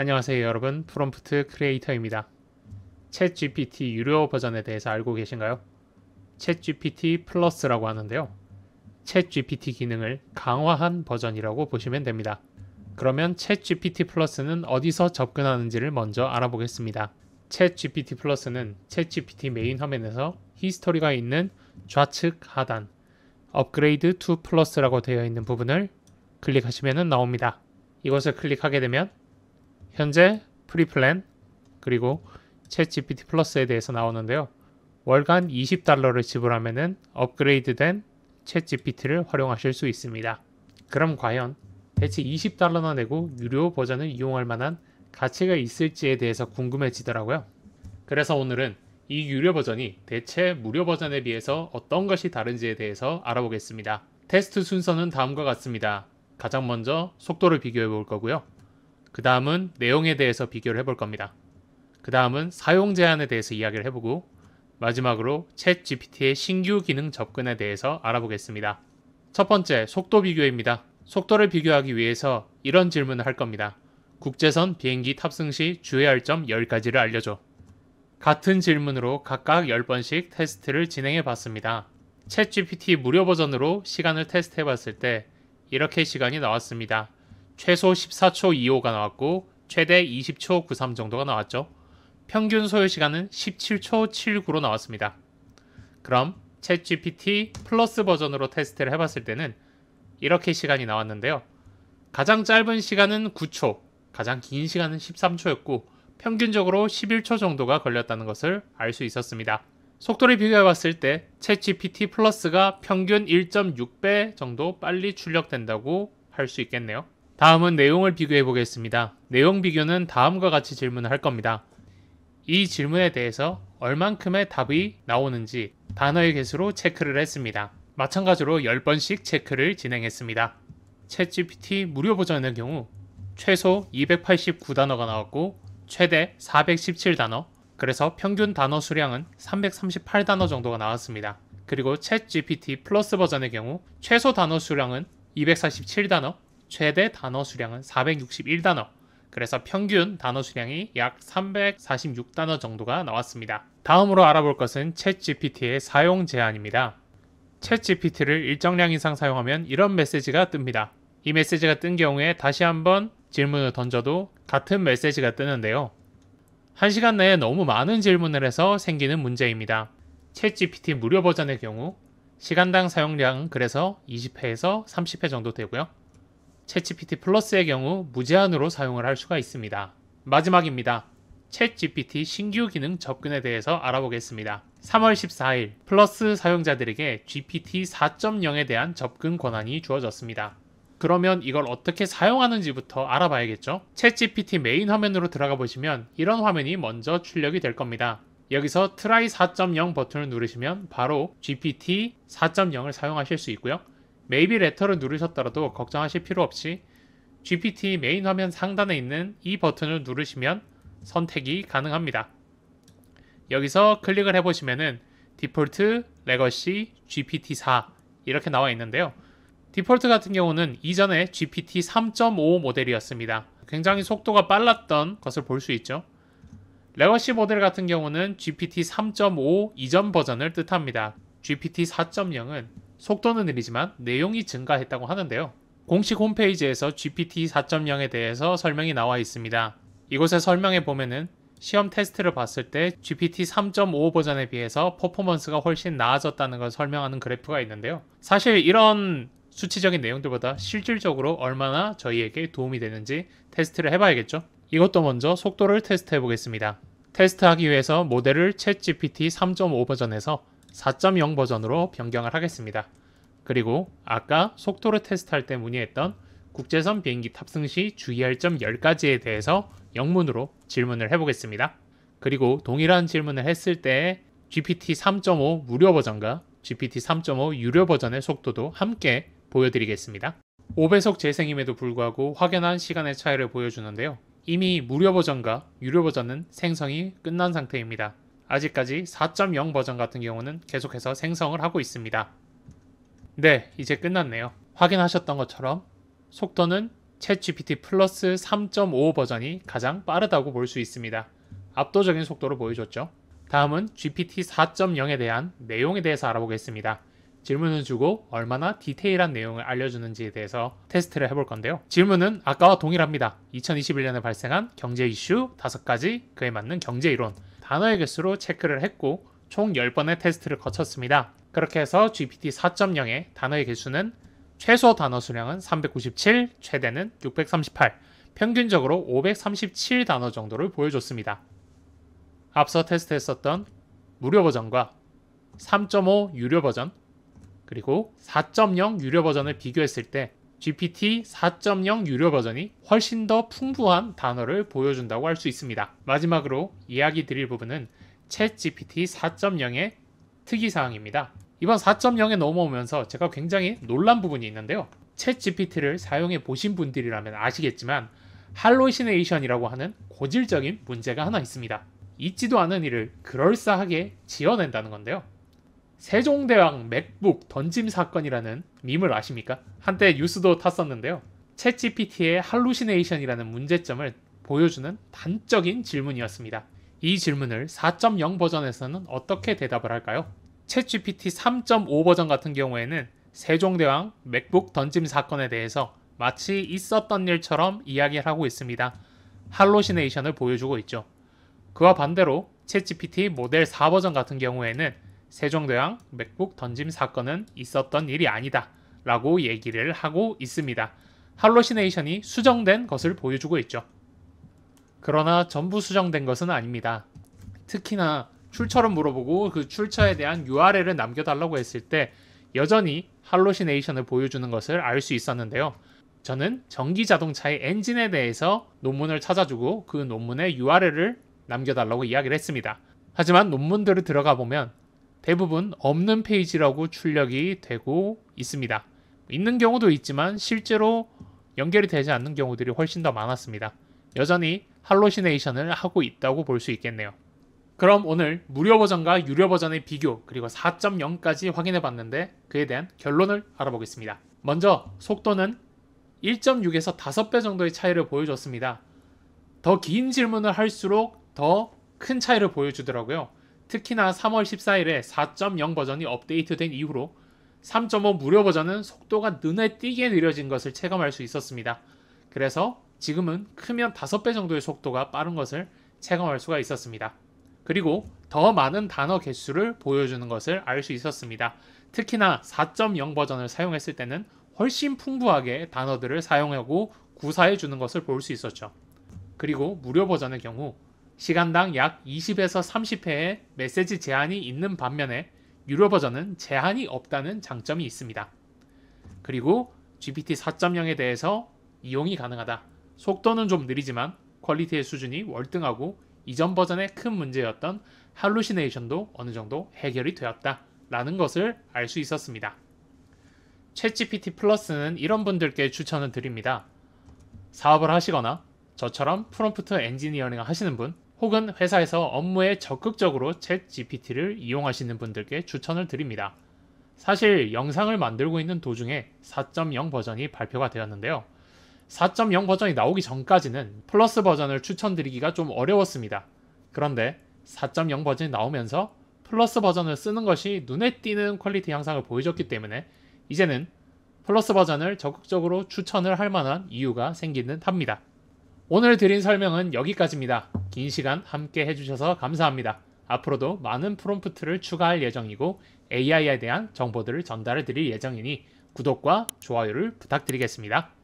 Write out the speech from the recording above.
안녕하세요 여러분 프롬프트 크리에이터입니다. 챗 GPT 유료 버전에 대해서 알고 계신가요? 챗 GPT 플러스라고 하는데요. 챗 GPT 기능을 강화한 버전이라고 보시면 됩니다. 그러면 챗 GPT 플러스는 어디서 접근하는지를 먼저 알아보겠습니다. 챗 GPT 플러스는 챗 GPT 메인 화면에서 히스토리가 있는 좌측 하단 업그레이드 투 플러스라고 되어 있는 부분을 클릭하시면 나옵니다. 이것을 클릭하게 되면 현재 프리플랜 그리고 챗 GPT 플러스에 대해서 나오는데요. 월간 20달러를 지불하면 업그레이드된 챗 GPT를 활용하실 수 있습니다. 그럼 과연 대체 20달러나 내고 유료 버전을 이용할 만한 가치가 있을지에 대해서 궁금해지더라고요. 그래서 오늘은 이 유료 버전이 대체 무료 버전에 비해서 어떤 것이 다른지에 대해서 알아보겠습니다. 테스트 순서는 다음과 같습니다. 가장 먼저 속도를 비교해 볼 거고요. 그 다음은 내용에 대해서 비교를 해볼 겁니다. 그 다음은 사용 제한에 대해서 이야기를 해보고 마지막으로 챗 GPT의 신규 기능 접근에 대해서 알아보겠습니다. 첫 번째, 속도 비교입니다. 속도를 비교하기 위해서 이런 질문을 할 겁니다. 국제선 비행기 탑승 시 주의할 점 10가지를 알려줘. 같은 질문으로 각각 10번씩 테스트를 진행해 봤습니다. 챗 GPT 무료 버전으로 시간을 테스트해 봤을 때 이렇게 시간이 나왔습니다. 최소 14초 2호가 나왔고 최대 20초 93 정도가 나왔죠. 평균 소요시간은 17초 79로 나왔습니다. 그럼 챗GPT 플러스 버전으로 테스트를 해봤을 때는 이렇게 시간이 나왔는데요. 가장 짧은 시간은 9초, 가장 긴 시간은 13초였고 평균적으로 11초 정도가 걸렸다는 것을 알 수 있었습니다. 속도를 비교해봤을 때 챗GPT 플러스가 평균 1.6배 정도 빨리 출력된다고 할 수 있겠네요. 다음은 내용을 비교해 보겠습니다. 내용 비교는 다음과 같이 질문을 할 겁니다. 이 질문에 대해서 얼만큼의 답이 나오는지 단어의 개수로 체크를 했습니다. 마찬가지로 10번씩 체크를 진행했습니다. 챗GPT 무료 버전의 경우 최소 289단어가 나왔고 최대 417단어, 그래서 평균 단어 수량은 338단어 정도가 나왔습니다. 그리고 챗GPT 플러스 버전의 경우 최소 단어 수량은 247단어, 최대 단어 수량은 461단어. 그래서 평균 단어 수량이 약 346단어 정도가 나왔습니다. 다음으로 알아볼 것은 챗GPT의 사용 제한입니다. 챗GPT를 일정량 이상 사용하면 이런 메시지가 뜹니다. 이 메시지가 뜬 경우에 다시 한번 질문을 던져도 같은 메시지가 뜨는데요. 1시간 내에 너무 많은 질문을 해서 생기는 문제입니다. 챗GPT 무료 버전의 경우 시간당 사용량은 그래서 20회에서 30회 정도 되고요. 챗GPT 플러스의 경우 무제한으로 사용을 할 수가 있습니다. 마지막입니다. 챗GPT 신규 기능 접근에 대해서 알아보겠습니다. 3월 14일 플러스 사용자들에게 GPT 4.0에 대한 접근 권한이 주어졌습니다. 그러면 이걸 어떻게 사용하는지부터 알아봐야겠죠? 챗GPT 메인 화면으로 들어가 보시면 이런 화면이 먼저 출력이 될 겁니다. 여기서 트라이 4.0 버튼을 누르시면 바로 GPT 4.0을 사용하실 수 있고요. 메이비 레터를 누르셨더라도 걱정하실 필요 없이 GPT 메인 화면 상단에 있는 이 e 버튼을 누르시면 선택이 가능합니다. 여기서 클릭을 해보시면은 디폴트, 레거시, GPT-4 이렇게 나와 있는데요. 디폴트 같은 경우는 이전에 GPT 3.5 모델이었습니다. 굉장히 속도가 빨랐던 것을 볼 수 있죠. 레거시 모델 같은 경우는 GPT 3.5 이전 버전을 뜻합니다. GPT 4.0은 속도는 느리지만 내용이 증가했다고 하는데요. 공식 홈페이지에서 GPT 4.0에 대해서 설명이 나와 있습니다. 이곳에설명해 보면은 시험 테스트를 봤을 때 GPT 3.5 버전에 비해서 퍼포먼스가 훨씬 나아졌다는 걸 설명하는 그래프가 있는데요. 사실 이런 수치적인 내용들보다 실질적으로 얼마나 저희에게 도움이 되는지 테스트를 해봐야겠죠? 이것도 먼저 속도를 테스트해 보겠습니다. 테스트하기 위해서 모델을 챗 GPT 3.5 버전에서 4.0 버전으로 변경을 하겠습니다. 그리고 아까 속도를 테스트할 때 문의했던 국제선 비행기 탑승 시 주의할 점 10가지에 대해서 영문으로 질문을 해보겠습니다. 그리고 동일한 질문을 했을 때 GPT 3.5 무료 버전과 GPT 3.5 유료 버전의 속도도 함께 보여드리겠습니다. 5배속 재생임에도 불구하고 확연한 시간의 차이를 보여주는데요. 이미 무료 버전과 유료 버전은 생성이 끝난 상태입니다. 아직까지 4.0 버전 같은 경우는 계속해서 생성을 하고 있습니다. 네, 이제 끝났네요. 확인하셨던 것처럼 속도는 챗GPT 플러스 3.5 버전이 가장 빠르다고 볼 수 있습니다. 압도적인 속도로 보여줬죠. 다음은 GPT 4.0에 대한 내용에 대해서 알아보겠습니다. 질문을 주고 얼마나 디테일한 내용을 알려주는지에 대해서 테스트를 해볼 건데요. 질문은 아까와 동일합니다. 2021년에 발생한 경제 이슈 5가지, 그에 맞는 경제 이론, 단어의 개수로 체크를 했고 총 10번의 테스트를 거쳤습니다. 그렇게 해서 GPT 4.0의 단어의 개수는 최소 단어 수량은 397, 최대는 638, 평균적으로 537 단어 정도를 보여줬습니다. 앞서 테스트했었던 무료 버전과 3.5 유료 버전, 그리고 4.0 유료 버전을 비교했을 때 GPT 4.0 유료 버전이 훨씬 더 풍부한 단어를 보여준다고 할 수 있습니다. 마지막으로 이야기 드릴 부분은 챗 GPT 4.0의 특이사항입니다. 이번 4.0에 넘어오면서 제가 굉장히 놀란 부분이 있는데요. 챗 GPT를 사용해 보신 분들이라면 아시겠지만 할로시네이션이라고 하는 고질적인 문제가 하나 있습니다. 있지도 않은 일을 그럴싸하게 지어낸다는 건데요. 세종대왕 맥북 던짐 사건이라는 밈을 아십니까? 한때 뉴스도 탔었는데요. 챗GPT의 할루시네이션이라는 문제점을 보여주는 단적인 질문이었습니다. 이 질문을 4.0 버전에서는 어떻게 대답을 할까요? 챗GPT 3.5 버전 같은 경우에는 세종대왕 맥북 던짐 사건에 대해서 마치 있었던 일처럼 이야기를 하고 있습니다. 할로시네이션을 보여주고 있죠. 그와 반대로 챗GPT 모델 4 버전 같은 경우에는 세종대왕 맥북 던짐 사건은 있었던 일이 아니다 라고 얘기를 하고 있습니다. 할로시네이션이 수정된 것을 보여주고 있죠. 그러나 전부 수정된 것은 아닙니다. 특히나 출처를 물어보고 그 출처에 대한 URL을 남겨달라고 했을 때 여전히 할로시네이션을 보여주는 것을 알 수 있었는데요. 저는 전기 자동차의 엔진에 대해서 논문을 찾아주고 그 논문의 URL을 남겨달라고 이야기를 했습니다. 하지만 논문들을 들어가 보면 대부분 없는 페이지라고 출력이 되고 있습니다. 있는 경우도 있지만 실제로 연결이 되지 않는 경우들이 훨씬 더 많았습니다. 여전히 할로시네이션을 하고 있다고 볼 수 있겠네요. 그럼 오늘 무료 버전과 유료 버전의 비교 그리고 4.0까지 확인해 봤는데 그에 대한 결론을 알아보겠습니다. 먼저 속도는 1.6에서 5배 정도의 차이를 보여줬습니다. 더 긴 질문을 할수록 더 큰 차이를 보여주더라고요. 특히나 3월 14일에 4.0 버전이 업데이트된 이후로 3.5 무료 버전은 속도가 눈에 띄게 느려진 것을 체감할 수 있었습니다. 그래서 지금은 크면 5배 정도의 속도가 빠른 것을 체감할 수가 있었습니다. 그리고 더 많은 단어 개수를 보여주는 것을 알 수 있었습니다. 특히나 4.0 버전을 사용했을 때는 훨씬 풍부하게 단어들을 사용하고 구사해 주는 것을 볼 수 있었죠. 그리고 무료 버전의 경우 시간당 약 20에서 30회의 메시지 제한이 있는 반면에 유료 버전은 제한이 없다는 장점이 있습니다. 그리고 GPT 4.0에 대해서 이용이 가능하다. 속도는 좀 느리지만 퀄리티의 수준이 월등하고 이전 버전의 큰 문제였던 할루시네이션도 어느 정도 해결이 되었다. 라는 것을 알 수 있었습니다. 챗GPT 플러스는 이런 분들께 추천을 드립니다. 사업을 하시거나 저처럼 프롬프트 엔지니어링 하시는 분, 혹은 회사에서 업무에 적극적으로 챗 GPT를 이용하시는 분들께 추천을 드립니다. 사실 영상을 만들고 있는 도중에 4.0 버전이 발표가 되었는데요. 4.0 버전이 나오기 전까지는 플러스 버전을 추천드리기가 좀 어려웠습니다. 그런데 4.0 버전이 나오면서 플러스 버전을 쓰는 것이 눈에 띄는 퀄리티 향상을 보여줬기 때문에 이제는 플러스 버전을 적극적으로 추천을 할 만한 이유가 생기는 합니다. 오늘 드린 설명은 여기까지입니다. 긴 시간 함께 해주셔서 감사합니다. 앞으로도 많은 프롬프트를 추가할 예정이고 AI에 대한 정보들을 전달해 드릴 예정이니 구독과 좋아요를 부탁드리겠습니다.